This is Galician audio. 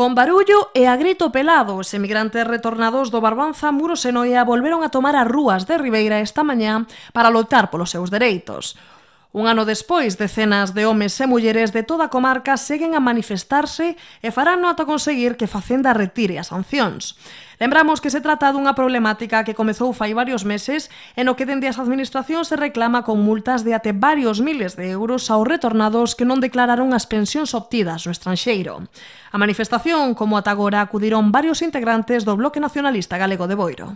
Con barullo e a grito pelado, os emigrantes retornados do Barbanza e Noia volveron a tomar as rúas de Ribeira esta mañá para lotar polos seus dereitos. Un ano despois, decenas de homes e mulleres de toda a comarca seguen a manifestarse e farán nota conseguir que Facenda retire as sancións. Lembramos que se trata dunha problemática que comezou fai varios meses en o que dende as administracións se reclama con multas de até varios miles de euros aos retornados que non declararon as pensións obtidas no estranxeiro. A manifestación, como ata agora, acudiron varios integrantes do Bloque Nacionalista Galego de Boiro.